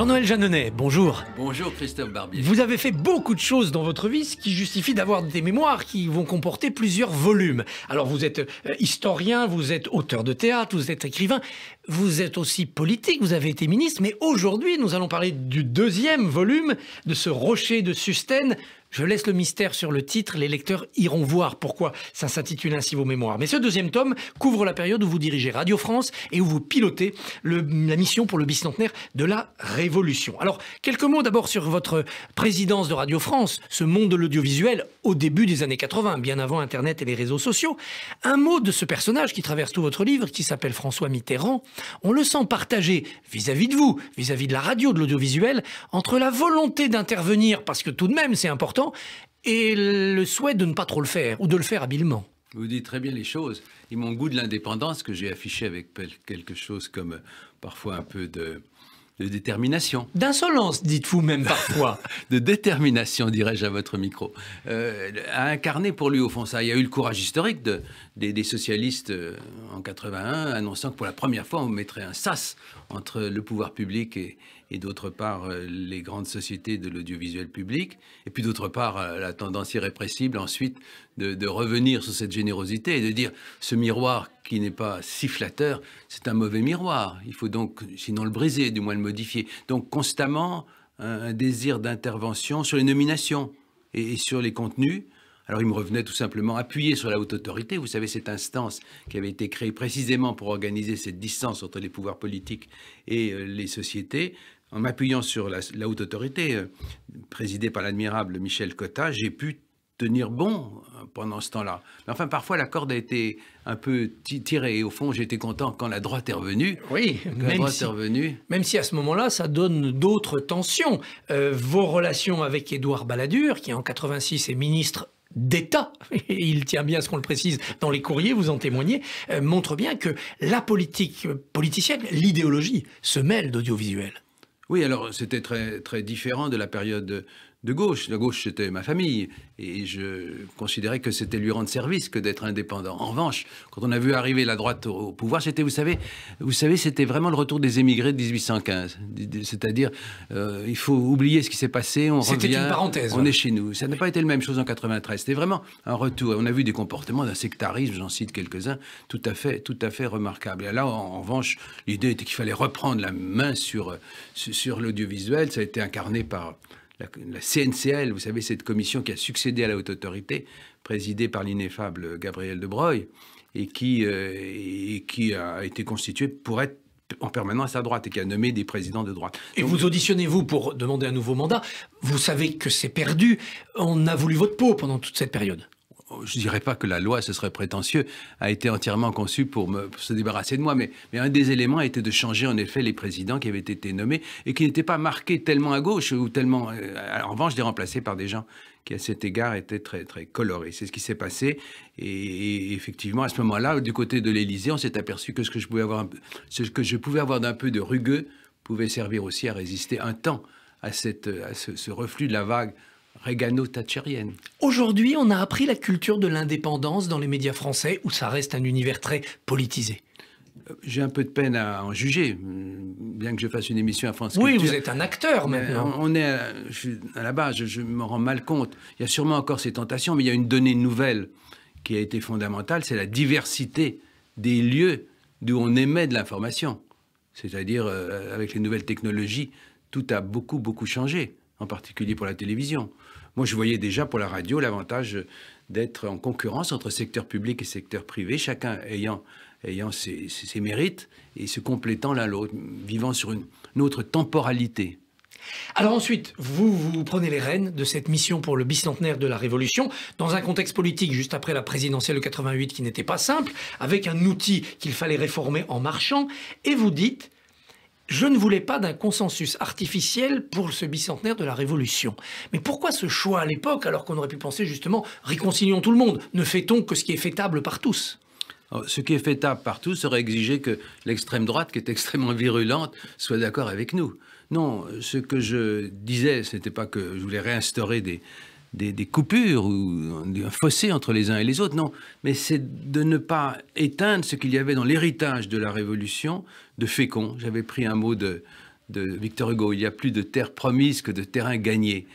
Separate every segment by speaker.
Speaker 1: Jean-Noël Jeannonet, bonjour.
Speaker 2: Bonjour Christophe Barbier.
Speaker 1: Vous avez fait beaucoup de choses dans votre vie, ce qui justifie d'avoir des mémoires qui vont comporter plusieurs volumes. Alors vous êtes euh, historien, vous êtes auteur de théâtre, vous êtes écrivain, vous êtes aussi politique, vous avez été ministre, mais aujourd'hui nous allons parler du deuxième volume de ce rocher de Sustaine, je laisse le mystère sur le titre, les lecteurs iront voir pourquoi ça s'intitule ainsi vos mémoires. Mais ce deuxième tome couvre la période où vous dirigez Radio France et où vous pilotez la mission pour le bicentenaire de la Révolution. Alors, quelques mots d'abord sur votre présidence de Radio France, ce monde de l'audiovisuel au début des années 80, bien avant Internet et les réseaux sociaux. Un mot de ce personnage qui traverse tout votre livre, qui s'appelle François Mitterrand. On le sent partagé vis à -vis de vous, vis à -vis de la radio, de l'audiovisuel, entre la volonté d'intervenir, parce que tout de même c'est important, et le souhait de ne pas trop le faire ou de le faire habilement.
Speaker 2: Vous dites très bien les choses. Et mon goût de l'indépendance que j'ai affiché avec quelque chose comme euh, parfois un peu de, détermination. D'insolence, dites-vous même parfois. de détermination, dirais-je à votre micro. Euh, à incarner pour lui, au fond, ça. Il y a eu le courage historique de, des, socialistes euh, en 81, annonçant que pour la première fois, on mettrait un sas entre le pouvoir public et, et d'autre part euh, les grandes sociétés de l'audiovisuel public, et puis d'autre part euh, la tendance irrépressible ensuite de, revenir sur cette générosité et de dire ce miroir qui n'est pas si flatteur, c'est un mauvais miroir. Il faut donc sinon le briser, du moins le modifier. Donc constamment un, désir d'intervention sur les nominations et sur les contenus. Alors il me revenait tout simplement appuyer sur la haute autorité, vous savez, cette instance qui avait été créée précisément pour organiser cette distance entre les pouvoirs politiques et euh, les sociétés en m'appuyant sur la, haute autorité euh, présidée par l'admirable Michel Cotta, j'ai pu tenir bon euh, pendant ce temps-là. Mais enfin, parfois, la corde a été un peu tirée. Et au fond, j'étais content quand la droite est revenue. Oui, même, la droite si, est
Speaker 1: même si à ce moment-là, ça donne d'autres tensions. Euh, vos relations avec Édouard Balladur, qui en 86 est ministre d'État, et il tient bien à ce qu'on le précise dans les courriers, vous en témoignez, montrent montre bien que la politique politicienne, l'idéologie, se mêle d'audiovisuel.
Speaker 2: Oui, alors c'était très, très différent de la période de gauche. La gauche, c'était ma famille. Et je considérais que c'était lui rendre service que d'être indépendant. En revanche, quand on a vu arriver la droite au pouvoir, c'était, vous savez, vous savez c'était vraiment le retour des émigrés de 1815. C'est-à-dire, euh, il faut oublier ce qui s'est passé, on revient, parenthèse, on est chez nous. Ça n'a pas été la même chose en 93. C'était vraiment un retour. On a vu des comportements d'un sectarisme, j'en cite quelques-uns, tout à fait, tout à fait remarquables. Et là, en, revanche, l'idée était qu'il fallait reprendre la main sur, sur l'audiovisuel. Ça a été incarné par la, CNCL, vous savez, cette commission qui a succédé à la haute autorité, présidée par l'ineffable Gabriel de Broglie, euh, et qui, a été constituée pour être en permanence à droite et qui a nommé des présidents de droite. Et vous auditionnez-vous pour demander un nouveau mandat Vous savez que c'est perdu. On a voulu votre peau pendant toute cette période je ne dirais pas que la loi, ce serait prétentieux, a été entièrement conçue pour, se débarrasser de moi, mais, un des éléments était de changer en effet les présidents qui avaient été nommés et qui n'étaient pas marqués tellement à gauche ou tellement. Euh, en revanche, les par des gens qui, à cet égard, étaient très, très colorés. C'est ce qui s'est passé. Et, effectivement, à ce moment-là, du côté de l'Élysée, on s'est aperçu que ce que je pouvais avoir, ce que je pouvais avoir d'un peu de rugueux pouvait servir aussi à résister un temps à, ce reflux de la vague régano-tachérienne.
Speaker 1: Aujourd'hui, on a appris la culture de l'indépendance dans les médias français, où ça reste un univers très politisé.
Speaker 2: Euh, j'ai un peu de peine à en juger, euh, bien que je fasse une émission à France Oui, vous êtes un
Speaker 1: acteur euh, maintenant.
Speaker 2: On est à, la base, je, m'en me rends mal compte. Il y a sûrement encore ces tentations, mais il y a une donnée nouvelle qui a été fondamentale, c'est la diversité des lieux d'où on émet de l'information. C'est-à-dire, avec les nouvelles technologies, tout a beaucoup, beaucoup changé, en particulier pour la télévision. Moi, je voyais déjà pour la radio l'avantage d'être en concurrence entre secteur public et secteur privé, chacun ayant, ses, mérites et se complétant l'un l'autre, vivant sur une, une autre temporalité. Alors ensuite, vous, vous prenez les rênes de cette mission pour le bicentenaire de la Révolution,
Speaker 1: dans un contexte politique juste après la présidentielle de 88 qui n'était pas simple, avec un outil qu'il fallait réformer en marchant, et vous dites, je ne voulais pas d'un consensus artificiel pour ce bicentenaire de la Révolution. Mais pourquoi ce choix à l'époque, alors qu'on aurait pu penser justement
Speaker 2: réconcilions tout le monde, ne fait-on que ce qui est fêtable par tous ce qui est fêtable par tous serait exigé que l'extrême droite, qui est extrêmement virulente, soit d'accord avec nous. Non, ce que je disais, ce n'était pas que je voulais réinstaurer des, des, coupures ou un fossé entre les uns et les autres, non, mais c'est de ne pas éteindre ce qu'il y avait dans l'héritage de la Révolution de fécond. J'avais pris un mot de, de Victor Hugo, il y a plus de terre promise que de terrain gagné.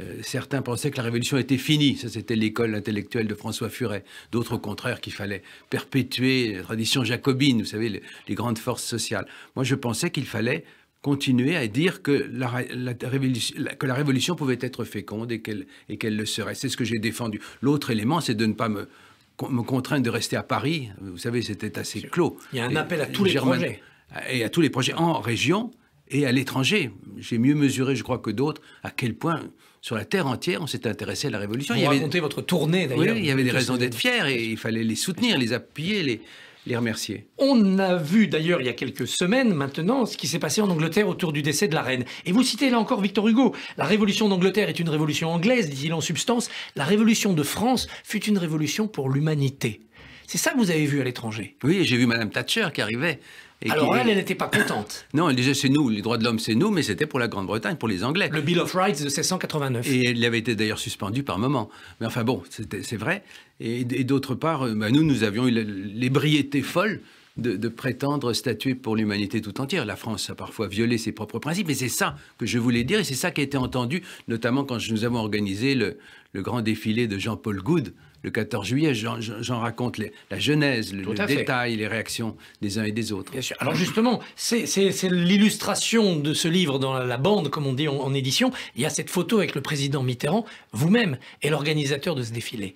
Speaker 2: Euh, certains pensaient que la révolution était finie, ça c'était l'école intellectuelle de François Furet. D'autres au contraire qu'il fallait perpétuer la tradition jacobine, vous savez, les grandes forces sociales. Moi je pensais qu'il fallait continuer à dire que la, révolution, pouvait être féconde et qu'elle le serait. C'est ce que j'ai défendu. L'autre élément, c'est de ne pas me, me contraindre de rester à Paris. Vous savez, c'était assez clos. Il y a un appel à tous les projets. Et à tous les projets en région et à l'étranger. J'ai mieux mesuré, je crois, que d'autres, à quel point sur la terre entière, on s'est intéressé à la révolution. Vous il y avait... votre
Speaker 1: tournée, d'ailleurs. Oui, il y avait des raisons
Speaker 2: d'être fiers et il fallait les soutenir, les appuyer, les, les remercier.
Speaker 1: On a vu d'ailleurs il y a quelques semaines maintenant ce qui s'est passé en Angleterre autour du décès de la reine. Et vous citez là encore Victor Hugo. La révolution d'Angleterre est une révolution anglaise, dit-il en substance. La révolution de France fut une révolution pour l'humanité. C'est ça que vous avez vu à l'étranger.
Speaker 2: Oui, j'ai vu Madame Thatcher qui arrivait alors elle, elle n'était
Speaker 1: pas contente.
Speaker 2: non, elle disait c'est nous, les droits de l'homme c'est nous, mais c'était pour la Grande-Bretagne, pour les Anglais. Le Bill of Rights de 1689. Et il avait été d'ailleurs suspendu par moment. Mais enfin bon, c'est vrai. Et, d'autre part, euh, bah, nous, nous avions eu l'ébriété folle de, prétendre statuer pour l'humanité tout entière. La France a parfois violé ses propres principes, mais c'est ça que je voulais dire, et c'est ça qui a été entendu, notamment quand nous avons organisé le, grand défilé de Jean-Paul Goud le 14 juillet, j'en raconte la genèse, le, détail, les réactions des uns et des autres. Alors justement, c'est l'illustration de ce livre dans la, bande, comme
Speaker 1: on dit en, en édition. Il y a cette photo avec le président Mitterrand, vous-même, et l'organisateur de ce défilé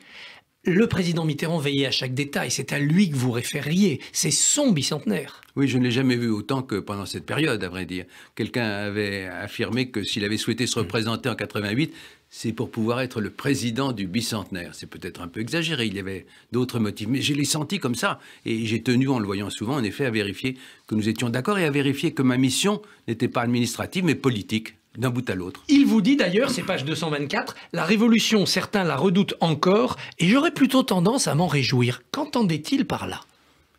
Speaker 1: le président Mitterrand veillait à chaque détail. C'est à lui que vous référiez. C'est son bicentenaire.
Speaker 2: Oui, je ne l'ai jamais vu autant que pendant cette période, à vrai dire. Quelqu'un avait affirmé que s'il avait souhaité se représenter en 88, c'est pour pouvoir être le président du bicentenaire. C'est peut-être un peu exagéré, il y avait d'autres motifs, mais je l'ai senti comme ça. Et j'ai tenu, en le voyant souvent, en effet, à vérifier que nous étions d'accord et à vérifier que ma mission n'était pas administrative, mais politique d'un bout à l'autre.
Speaker 1: Il vous dit d'ailleurs, c'est page 224, la révolution, certains la redoutent encore, et j'aurais plutôt tendance à m'en réjouir. Qu'entendait-il par là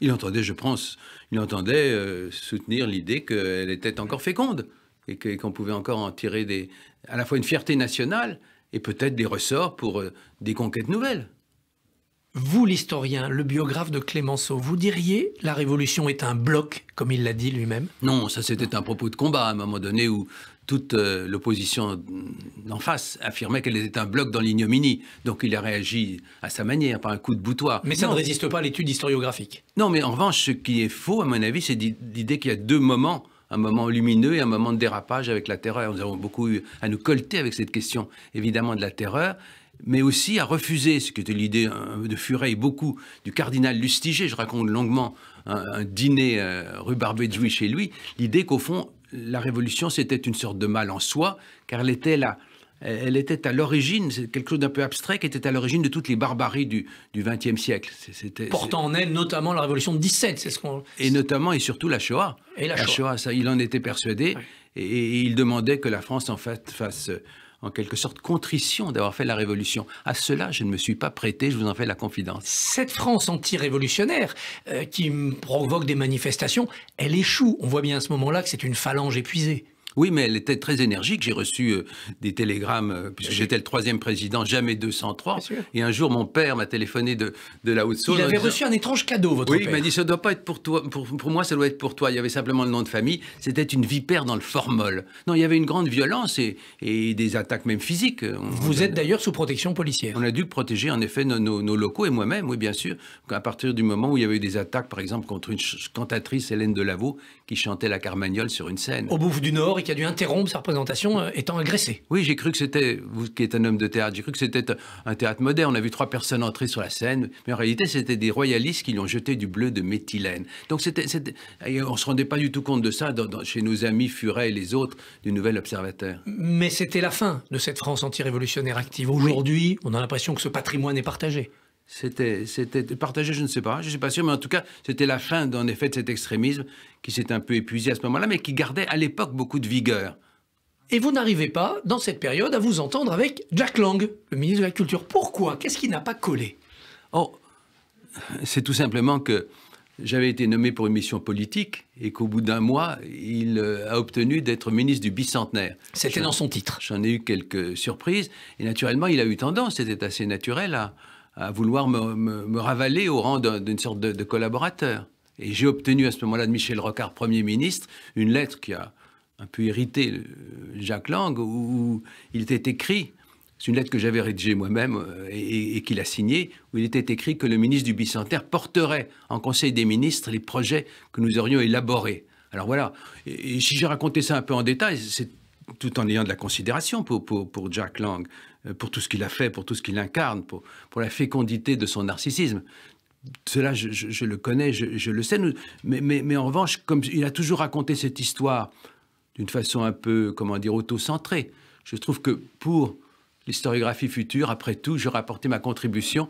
Speaker 2: Il entendait, je pense, il entendait euh, soutenir l'idée qu'elle était encore féconde et qu'on pouvait encore en tirer des, à la fois une fierté nationale et peut-être des ressorts pour euh, des conquêtes nouvelles. Vous, l'historien,
Speaker 1: le biographe de Clémenceau, vous diriez la Révolution
Speaker 2: est un bloc, comme il l'a dit lui-même Non, ça c'était un propos de combat à un moment donné où toute euh, l'opposition en face affirmait qu'elle était un bloc dans l'ignominie. Donc il a réagi à sa manière, par un coup de boutoir. Mais ça ne résiste pas à l'étude historiographique. Non, mais en revanche, ce qui est faux, à mon avis, c'est l'idée qu'il y a deux moments un moment lumineux et un moment de dérapage avec la terreur. Nous avons beaucoup eu à nous colter avec cette question, évidemment, de la terreur, mais aussi à refuser, ce qui était l'idée euh, de Furet et beaucoup du cardinal Lustiger, je raconte longuement un, dîner euh, rue rue Jouy chez lui, l'idée qu'au fond, la révolution, c'était une sorte de mal en soi, car elle était là. Elle était à l'origine, c'est quelque chose d'un peu abstrait, qui était à l'origine de toutes les barbaries du XXe siècle. C'était, Portant
Speaker 1: en elle notamment la révolution de 17, c'est ce qu'on...
Speaker 2: Et notamment et surtout la Shoah. Et la, Shoah. ça, il en était persuadé, et, il demandait que la France en fait fasse en quelque sorte contrition d'avoir fait la révolution. À cela, je ne me suis pas prêté, je vous en fais la confidence.
Speaker 1: Cette France anti-révolutionnaire euh, qui provoque des
Speaker 2: manifestations, elle échoue. On voit bien à ce moment-là que c'est une phalange épuisée. Oui, mais elle était très énergique. J'ai reçu euh, des télégrammes, euh, puisque j'étais le troisième président, jamais 203. Et un jour, mon père m'a téléphoné de, de la Haute-Saône. Il avait reçu un étrange cadeau, votre père. Oui, il m'a dit, ça ne doit pas être pour toi. Pour, moi, ça doit être pour toi. Il y avait simplement le nom de famille. C'était une vipère dans le formol. Non, il y avait une grande violence et, des attaques même physiques. Vous êtes d'ailleurs sous protection policière. On a dû protéger, en effet, nos, locaux et moi-même, oui, bien sûr. À partir du moment où il y avait eu des attaques, par exemple, contre une cantatrice, Hélène Delaveau, qui chantait la Carmagnole sur une scène.
Speaker 1: Au bouffe du Nord et qui a dû interrompre sa représentation
Speaker 2: euh, étant agressé. Oui, j'ai cru que c'était, vous qui êtes un homme de théâtre, j'ai cru que c'était un théâtre moderne. On a vu trois personnes entrer sur la scène, mais en réalité, c'était des royalistes qui lui ont jeté du bleu de méthylène. Donc, c'était, on ne se rendait pas du tout compte de ça chez nos amis Furet et les autres du Nouvel Observateur. Mais c'était la fin de cette France antirévolutionnaire active. Aujourd'hui, on a l'impression que ce patrimoine est partagé. C'était, partagé, je ne sais pas, je ne suis pas sûr, mais en tout cas, c'était la fin, en effet, de cet extrémisme qui s'est un peu épuisé à ce moment-là, mais qui gardait à l'époque beaucoup de vigueur. Et vous
Speaker 1: n'arrivez pas, dans cette période, à vous entendre avec Jack Lang, le ministre de la Culture. Pourquoi Qu'est-ce qui n'a pas
Speaker 2: collé Oh, c'est tout simplement que j'avais été nommé pour une mission politique et qu'au bout d'un mois, il euh, a obtenu d'être ministre du bicentenaire. C'était dans son titre. J'en ai eu quelques surprises et naturellement, il a eu tendance, c'était assez naturel à à vouloir me, ravaler au rang d'une sorte de, collaborateur. Et j'ai obtenu à ce moment-là de Michel Rocard, Premier ministre, une lettre qui a un peu irrité euh, Jacques Lang, où il était écrit, c'est une lettre que j'avais rédigée moi-même euh, et, qu'il a signée, où il était écrit que le ministre du Bicentenaire porterait en Conseil des ministres les projets que nous aurions élaborés. Alors voilà, et, si j'ai raconté ça un peu en détail, c'est tout en ayant de la considération pour, pour, Jack Lang, euh, pour tout ce qu'il a fait, pour tout ce qu'il incarne, pour, pour la fécondité de son narcissisme. Cela, je, le connais, je, le sais. mais, mais, mais, en revanche, comme il a toujours raconté cette histoire d'une façon un peu, comment dire, auto-centrée, je trouve que pour l'historiographie future, après tout, je rapportais ma contribution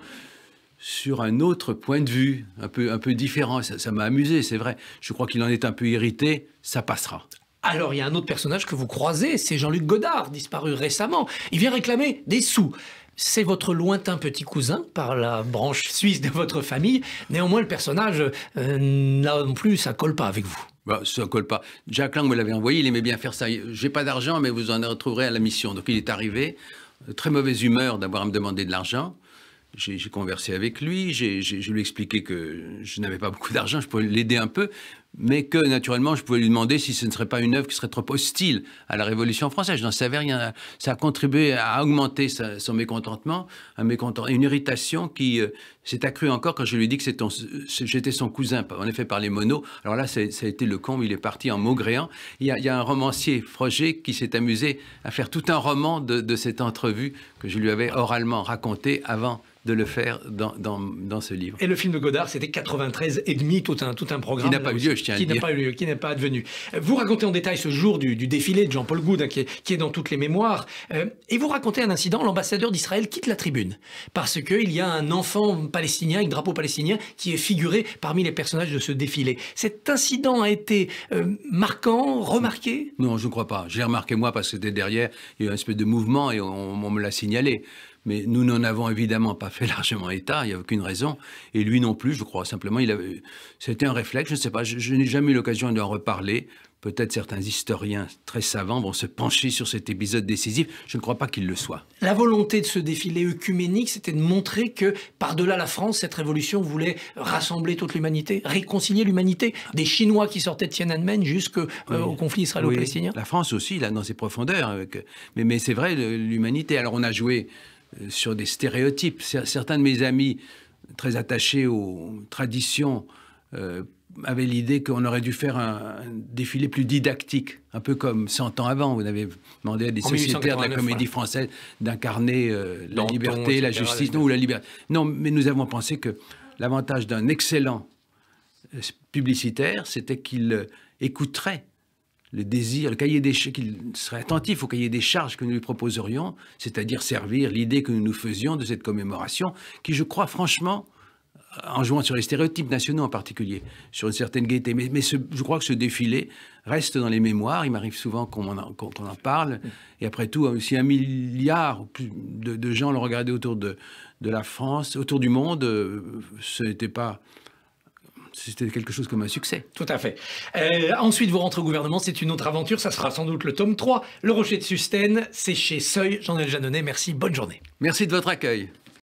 Speaker 2: sur un autre point de vue, un peu, un peu différent. Ça m'a amusé, c'est vrai. Je crois qu'il en est un peu irrité. Ça passera.
Speaker 1: Alors il y a un autre personnage que vous croisez, c'est Jean-Luc Godard, disparu récemment. Il vient réclamer des sous. C'est votre lointain petit cousin par la branche suisse de votre famille. Néanmoins, le personnage, là euh, non plus,
Speaker 2: ça colle pas avec vous. Ça bah, ça colle pas. Jack Lang me l'avait envoyé, il aimait bien faire ça. J'ai pas d'argent, mais vous en retrouverez à la mission. Donc il est arrivé, euh, très mauvaise humeur d'avoir à me demander de l'argent. J'ai conversé avec lui, je lui ai expliqué que je n'avais pas beaucoup d'argent, je pouvais l'aider un peu mais que naturellement je pouvais lui demander si ce ne serait pas une œuvre qui serait trop hostile à la Révolution française. Je n'en savais rien. Ça a contribué à augmenter son mécontentement, un mécontent, une irritation qui euh, s'est accrue encore quand je lui ai dit que j'étais son cousin, en effet par les monos. Alors là, ça a été le con, il est parti en maugréant. Il y a, un romancier, Froger, qui s'est amusé à faire tout un roman de, cette entrevue que je lui avais oralement racontée avant de le faire dans, ce livre.
Speaker 1: Et le film de Godard, c'était 93 et demi, tout un, tout un programme. Il n'a pas qui Pas eu qui n'est pas advenu. Euh, vous racontez en détail ce jour du, défilé de Jean-Paul Goud, hein, qui, est, dans toutes les mémoires, euh, et vous racontez un incident, l'ambassadeur d'Israël quitte la tribune, parce qu'il y a un enfant palestinien, avec drapeau palestinien, qui est figuré parmi les personnages de ce défilé. Cet incident a été euh, marquant, remarqué
Speaker 2: Non, je ne crois pas. J'ai remarqué moi, parce que c'était derrière, il y a eu un espèce de mouvement, et on me l'a signalé mais nous n'en avons évidemment pas fait largement état, il n'y a aucune raison, et lui non plus, je crois. Simplement, il avait... c'était un réflexe, je ne sais pas, je, n'ai jamais eu l'occasion d'en reparler. Peut-être certains historiens très savants vont se pencher sur cet épisode décisif. Je ne crois pas qu'il le soit.
Speaker 1: La volonté de ce défilé œcuménique, c'était de montrer que, par-delà la France, cette révolution voulait rassembler toute l'humanité, réconcilier l'humanité, des
Speaker 2: Chinois qui sortaient de Tiananmen jusqu'au euh, conflit israélo-palestinien. La France aussi, là, dans ses profondeurs. Euh, mais c'est vrai, l'humanité. Alors, on a joué euh, sur des stéréotypes. Certains de mes amis, très attachés aux traditions, euh, avaient l'idée qu'on aurait dû faire un, défilé plus didactique, un peu comme 100 ans avant. Vous avez demandé à des sociétaires de la comédie française d'incarner euh, la liberté, la justice, ou la liberté. Non, mais nous avons pensé que l'avantage d'un excellent publicitaire, c'était qu'il écouterait le désir, le cahier des qu'il serait attentif au cahier des charges que nous lui proposerions, c'est-à-dire servir l'idée que nous nous faisions de cette commémoration, qui, je crois, franchement, euh, en jouant sur les stéréotypes nationaux en particulier, sur une certaine gaieté. Mais, je crois que ce défilé reste dans les mémoires. Il m'arrive souvent qu'on en, en, parle. Et après tout, aussi euh, un milliard de, gens l'ont regardé autour de, la France, autour du monde. Euh, ce n'était pas c'était quelque chose comme un succès.
Speaker 1: Tout à fait. Euh, ensuite, vous rentrez au gouvernement, c'est une autre aventure, ça sera sans doute le tome 3. Le Rocher de Sustaine, c'est chez Seuil, Jean-Noël Janonnet, merci, bonne journée. Merci de votre accueil.